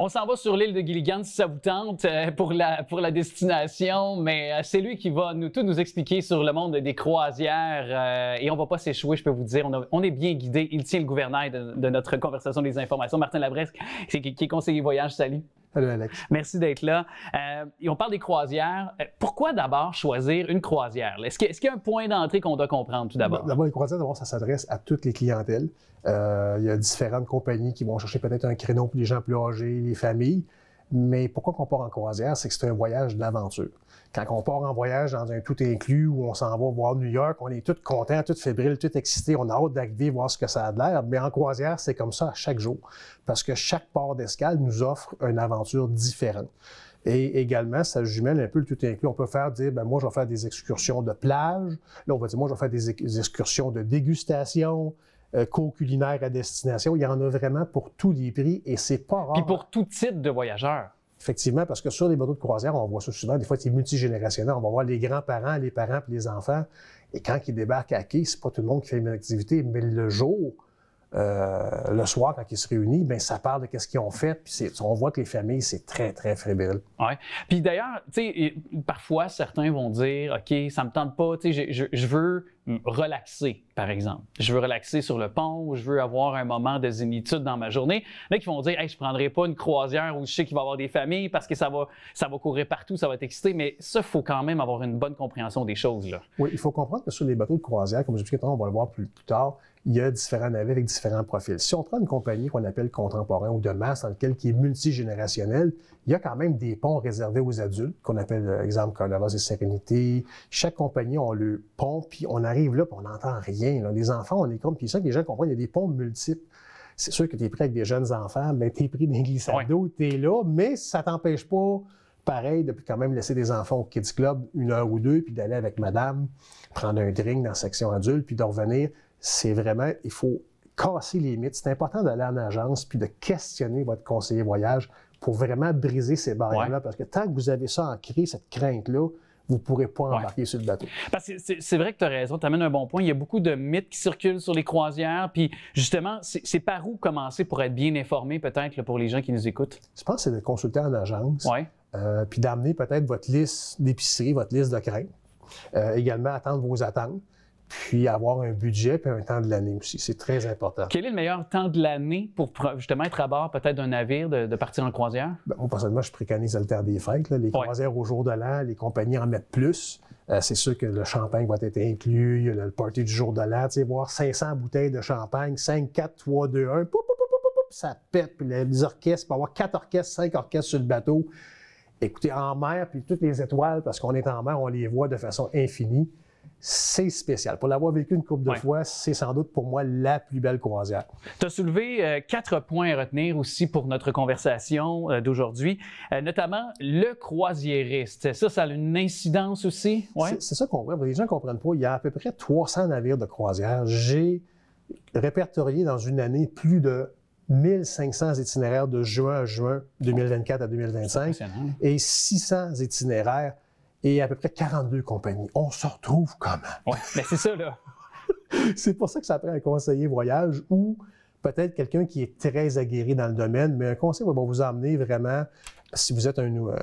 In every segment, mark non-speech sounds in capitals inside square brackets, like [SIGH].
On s'en va sur l'île de Gilligan si ça vous tente euh, pour la, pour la destination, mais euh, c'est lui qui va nous, tout nous expliquer sur le monde des croisières euh, et on va pas s'échouer, je peux vous dire. On, est bien guidé. Il tient le gouvernail de, notre conversation des informations. Martin Labresque, qui, qui est conseiller voyage. Salut. Alex. Merci d'être là. Euh, on parle des croisières. Euh, pourquoi d'abord choisir une croisière? Est-ce qu'il y, a un point d'entrée qu'on doit comprendre tout d'abord? D'abord, les croisières, ça s'adresse à toutes les clientèles. Euh, il y a différentes compagnies qui vont chercher peut-être un créneau pour les gens plus âgés, les familles. Mais pourquoi qu'on part en croisière, c'est que c'est un voyage d'aventure. Quand on part en voyage dans un tout inclus où on s'en va voir New York, on est tout content, tout fébrile, tout excité, on a hâte d'arriver, voir ce que ça a l'air. Mais en croisière, c'est comme ça à chaque jour, parce que chaque port d'escale nous offre une aventure différente. Et également, ça jumelle un peu le tout inclus. On peut faire dire, ben, moi, je vais faire des excursions de plage. Là, on va dire, moi, je vais faire des excursions de dégustation. Euh, co culinaires à destination. Il y en a vraiment pour tous les prix et c'est pas rare. Puis pour tout type de voyageurs. Effectivement, parce que sur les bateaux de croisière, on voit ça souvent, des fois c'est multigénérationnel, on va voir les grands-parents, les parents puis les enfants. Et quand ils débarquent à quai, c'est pas tout le monde qui fait une activité, mais le jour, euh, le soir, quand ils se réunissent, ben, ça parle de ce qu'ils ont fait. Puis on voit que les familles, c'est très, très frébile. Oui. Puis d'ailleurs, parfois, certains vont dire OK, ça me tente pas, je, je, je, veux relaxer, par exemple. Je veux relaxer sur le pont ou je veux avoir un moment de zénitude dans ma journée. Mais qui vont dire, je ne prendrai pas une croisière où je sais qu'il va y avoir des familles parce que ça va, ça va courir partout, ça va excité. Mais ça, il faut quand même avoir une bonne compréhension des choses. Là. Oui, il faut comprendre que sur les bateaux de croisière, comme je dit, on va le voir plus, tard, il y a différents navires avec différents profils. Si on prend une compagnie qu'on appelle contemporain ou de masse, dans laquelle qui est multigénérationnelle, il y a quand même des ponts réservés aux adultes, qu'on appelle, euh, exemple, Carnavas et Sérénité. Chaque compagnie, a le pont, puis on arrive là, puis on n'entend rien. Les enfants, on est comme, puis ça que les gens comprennent, il y a des ponts multiples. C'est sûr que tu es pris avec des jeunes enfants, mais tu es pris d'un glissade d'eau, tu es là, mais ça t'empêche pas, pareil, de quand même laisser des enfants au Kids Club une heure ou deux, puis d'aller avec madame, prendre un drink dans la section adulte, puis de revenir. C'est vraiment, il faut casser les mythes. C'est important d'aller en agence, puis de questionner votre conseiller voyage pour vraiment briser ces barrières-là. Parce que tant que vous avez ça ancré, cette crainte-là, vous ne pourrez pas embarquer sur le bateau. Parce que c'est vrai que tu as raison, tu amènes un bon point. Il y a beaucoup de mythes qui circulent sur les croisières. Puis justement, c'est par où commencer pour être bien informé, peut-être, pour les gens qui nous écoutent? Je pense que c'est de consulter en agence. Euh, puis d'amener peut-être votre liste d'épicerie, votre liste de craintes. Euh, également, attendre vos attentes puis avoir un budget puis un temps de l'année aussi. C'est très important. Quel est le meilleur temps de l'année pour justement être à bord peut-être d'un navire, de, partir en croisière? Ben, moi, personnellement, je préconise le terre des fêtes. Les croisières au jour de l'an, les compagnies en mettent plus. Euh, c'est sûr que le champagne va être inclus, il y a le party du jour de l'an, tu sais, voir 500 bouteilles de champagne, 5, 4, 3, 2, 1, pou, pou, pou, ça pète, puis les orchestres, il avoir 4 orchestres, 5 orchestres sur le bateau. Écoutez, en mer, puis toutes les étoiles, parce qu'on est en mer, on les voit de façon infinie c'est spécial. Pour l'avoir vécu une couple de fois, c'est sans doute pour moi la plus belle croisière. Tu as soulevé euh, quatre points à retenir aussi pour notre conversation euh, d'aujourd'hui, euh, notamment le croisiériste. Ça, ça a une incidence aussi? C'est ça qu'on voit. Les gens ne comprennent pas. Il y a à peu près 300 navires de croisière. J'ai répertorié dans une année plus de 1500 itinéraires de juin à juin 2024 à 2025 et 600 itinéraires et à peu près 42 compagnies. On se retrouve comment? Oui, mais ben, c'est ça, là. [LAUGHS] c'est pour ça que ça prend un conseiller voyage ou peut-être quelqu'un qui est très aguerri dans le domaine, mais un conseiller va vous amener vraiment, si vous êtes un, euh,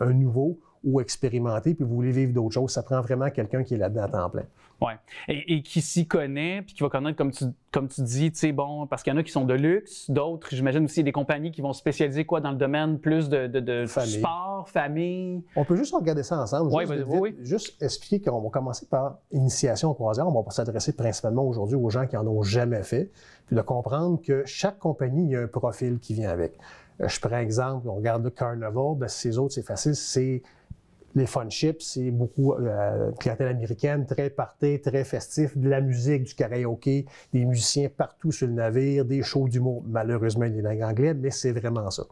un nouveau, ou expérimenté, puis vous voulez vivre d'autres choses. Ça prend vraiment quelqu'un qui est là-dedans à temps plein. Oui. Et, qui s'y connaît, puis qui va connaître, comme tu, comme tu dis, tu bon, parce qu'il y en a qui sont de luxe, d'autres, j'imagine aussi, des compagnies qui vont spécialiser quoi dans le domaine plus de, de, sport, famille. On peut juste regarder ça ensemble. Oui, juste, oui. juste expliquer qu'on va commencer par initiation au croisière. On va s'adresser principalement aujourd'hui aux gens qui en ont jamais fait, puis de comprendre que chaque compagnie, il y a un profil qui vient avec. Euh, je prends exemple, on regarde le Carnival, bien, ces autres, c'est facile, c'est les fun c'est beaucoup la euh, clientèle américaine, très party, très festif, de la musique, du karaoke, des musiciens partout sur le navire, des shows mot malheureusement des langues anglaises, mais c'est vraiment ça.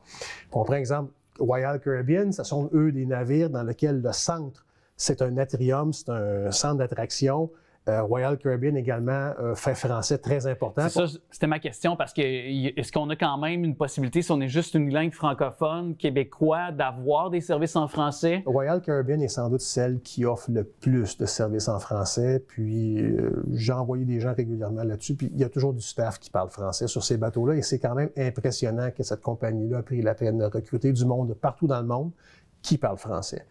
On prend exemple Royal Caribbean, ce sont eux des navires dans lesquels le centre, c'est un atrium, c'est un centre d'attraction euh, Royal Caribbean également, euh, fait français très important. C'est ça, c'était ma question, parce que est-ce qu'on a quand même une possibilité, si on est juste une langue francophone, québécois, d'avoir des services en français? Royal Caribbean est sans doute celle qui offre le plus de services en français, puis euh, j'ai envoyé des gens régulièrement là-dessus, puis il y a toujours du staff qui parle français sur ces bateaux-là, et c'est quand même impressionnant que cette compagnie-là a pris la peine de recruter du monde partout dans le monde qui parle français.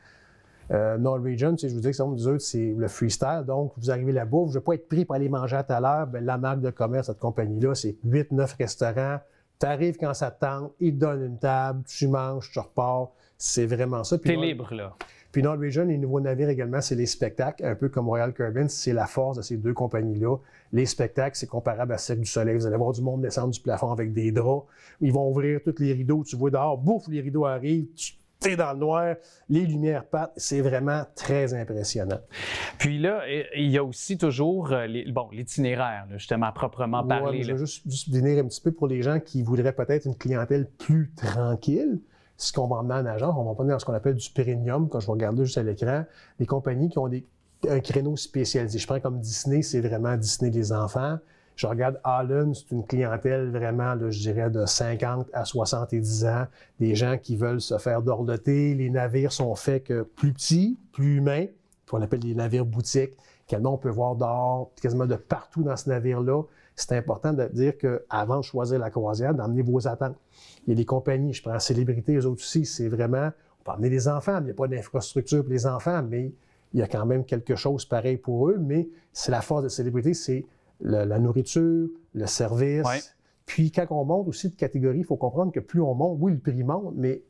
Euh, Norwegian, si je vous dis que c'est autres, c'est le freestyle. Donc, vous arrivez là-bas, vous ne pas être pris pour aller manger à tout à l'heure. Ben, la marque de commerce, cette compagnie-là, c'est 8-9 restaurants. Tu arrives quand ça te tente, ils te donnent une table, tu manges, tu repars. C'est vraiment ça. es libre, là. Puis Norwegian, les nouveaux navires également, c'est les spectacles, un peu comme Royal Caribbean, c'est la force de ces deux compagnies-là. Les spectacles, c'est comparable à Cirque du Soleil. Vous allez voir du monde descendre du plafond avec des draps. Ils vont ouvrir tous les rideaux, tu vois dehors, bouffe, les rideaux arrivent, t'es dans le noir, les lumières partent, c'est vraiment très impressionnant. Puis là, il y a aussi toujours euh, bon, l'itinéraire, justement, à proprement parler. je vais juste, venir un petit peu pour les gens qui voudraient peut-être une clientèle plus tranquille ce qu'on va emmener en agence, on va emmener dans ce qu'on appelle du premium, quand je vais regarder juste à l'écran, des compagnies qui ont des, un créneau spécialisé. Je prends comme Disney, c'est vraiment Disney des enfants. Je regarde Allen, c'est une clientèle vraiment, je dirais, de 50 à 70 ans, des gens qui veulent se faire dorloter. Les navires sont faits que plus petits, plus humains, qu'on appelle les navires boutiques. qu'on on peut voir dehors, quasiment de partout dans ce navire-là. C'est important de dire qu'avant de choisir la croisière, d'emmener vos attentes. Il y a des compagnies, je prends la Célébrité, eux autres aussi, c'est vraiment, on peut emmener les enfants, il n'y a pas d'infrastructure pour les enfants, mais il y a quand même quelque chose pareil pour eux, mais c'est la force de célébrité, c'est la nourriture, le service. Puis quand on monte aussi de catégorie, il faut comprendre que plus on monte, oui, le prix monte, mais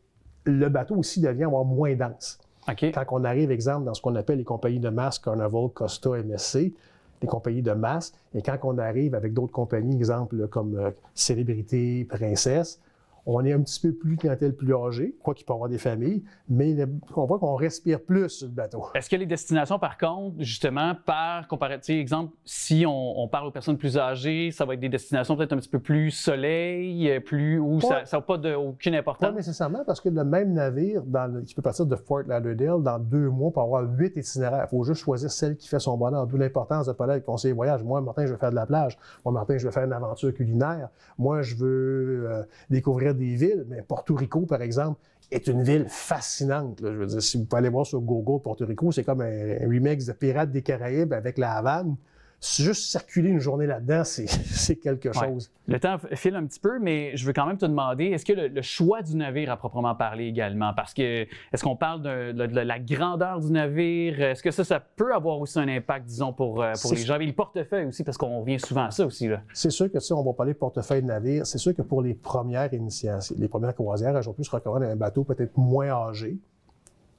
le bateau aussi devient moins dense. Quand on arrive, exemple, dans ce qu'on appelle les compagnies de masse, Carnival, Costa, MSC, les compagnies de masse, et quand on arrive avec d'autres compagnies, exemple comme euh, Célébrité, Princesse, on est un petit peu plus clientèle plus âgée, quoi qu'il peut avoir des familles, mais on voit qu'on respire plus sur le bateau. Est-ce que les destinations, par contre, justement, par comparatif, exemple, si on, parle aux personnes plus âgées, ça va être des destinations peut-être un petit peu plus soleil, euh, plus ou ça n'a pas de, aucune importance? Pas nécessairement, parce que le même navire dans qui peut partir de Fort Lauderdale dans deux mois pour avoir huit itinéraires. Il faut juste choisir celle qui fait son bonheur, d'où l'importance de parler avec le conseiller voyage. Moi, Martin, je veux faire de la plage. Moi, Martin, je veux faire une aventure culinaire. Moi, je veux euh, découvrir des villes, mais Porto Rico, par exemple, est une ville fascinante. Je veux dire, si vous pouvez aller voir sur Google Porto Rico, c'est comme un remix de Pirates des Caraïbes avec la Havane juste circuler une journée là-dedans, c'est [LAUGHS] quelque chose. Le temps file un petit peu, mais je veux quand même te demander, est-ce que le, choix du navire à proprement parler également, parce que est-ce qu'on parle de, la grandeur du navire, est-ce que ça, ça peut avoir aussi un impact, disons, pour, euh, les gens, et le portefeuille aussi, parce qu'on revient souvent à ça aussi. C'est sûr que si on va parler de portefeuille de navire, c'est sûr que pour les premières initiations, les premières croisières, je plus recommande un bateau peut-être moins âgé,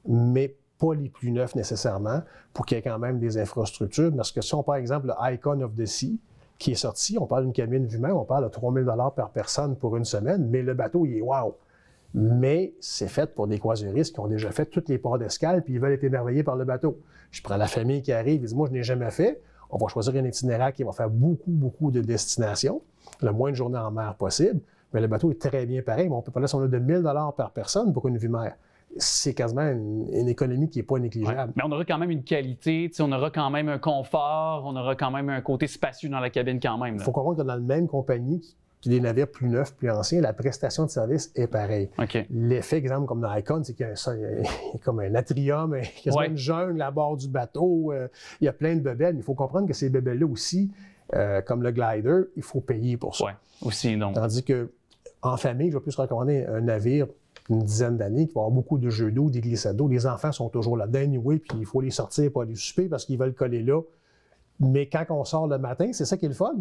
mais pas les plus neufs nécessairement, pour qu'il y ait quand même des infrastructures. Parce que si on prend, par exemple, le Icon of the Sea, qui est sorti, on parle d'une cabine vue on parle de 3000 dollars par personne pour une semaine, mais le bateau, il est waouh Mais c'est fait pour des croisiéristes qui ont déjà fait toutes les ports d'escale, puis ils veulent être émerveillés par le bateau. Je prends la famille qui arrive, ils disent, moi, je n'ai jamais fait. On va choisir un itinéraire qui va faire beaucoup, beaucoup de destinations, le moins de journées en mer possible. Mais le bateau est très bien pareil. Mais on peut parler, si on a de 1000 dollars par personne pour une vue mer c'est quasiment une, économie qui n'est pas négligeable. Mais on aura quand même une qualité, on aura quand même un confort, on aura quand même un côté spacieux dans la cabine quand même. Il faut comprendre que dans la même compagnie, qui des navires plus neufs, plus anciens, la prestation de service est pareille. OK. L'effet, exemple, comme dans Icon, c'est qu'il y a comme un atrium, il y a une jungle à bord du bateau, euh, il y a plein de bebelles, mais il faut comprendre que ces bebelles-là aussi, euh, comme le glider, il faut payer pour ça. Oui, aussi, non. Tandis que en famille, je vais plus recommander un navire une dizaine d'années, qui va avoir beaucoup de jeux d'eau, des glissades d'eau. Les enfants sont toujours là-dedans, oui puis il faut les sortir pour les souper parce qu'ils veulent coller là. Mais quand on sort le matin, c'est ça qui est le fun.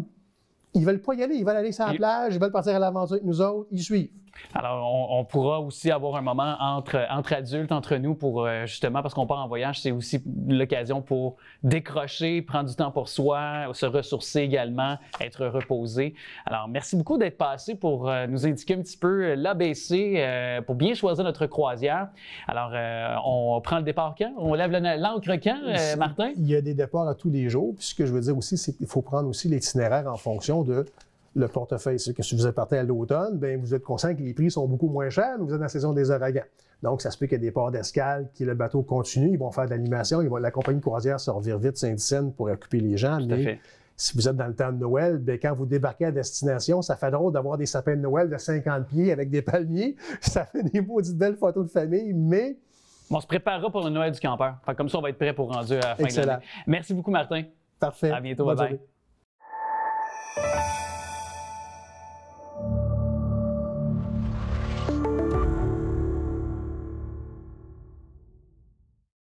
Ils veulent pas y aller, ils veulent aller sur la plage, ils veulent partir à l'aventure avec nous autres, ils suivent. Alors, on, pourra aussi avoir un moment entre, entre adultes, entre nous, pour euh, justement, parce qu'on part en voyage, c'est aussi l'occasion pour décrocher, prendre du temps pour soi, se ressourcer également, être reposé. Alors, merci beaucoup d'être passé pour euh, nous indiquer un petit peu euh, l'ABC, pour bien choisir notre croisière. Alors, on prend le départ quand? On lève l'ancre quand, Martin? Il y a des départs à tous les jours. Puis ce que je veux dire aussi, c'est qu'il faut prendre aussi l'itinéraire en fonction de le portefeuille. c'est Que si vous parti à l'automne, bien, vous êtes conscient que les prix sont beaucoup moins chers, mais vous êtes dans la saison des ouragans. Donc, ça se peut qu'il y ait des ports d'escale, que le bateau continue, ils vont faire de l'animation, ils la compagnie de croisière se vite Saint-Dicenne pour occuper les gens. mais si vous êtes dans le temps de Noël, bien, quand vous débarquez à destination, ça fait drôle d'avoir des sapins de Noël de 50 pieds avec des palmiers. [LAUGHS] Ça fait des maudites belles photos de famille, mais. On se préparera pour le Noël du campeur. comme ça, on va être prêt pour rendu à la fin de l'année. Merci beaucoup, Martin. Parfait. À bientôt.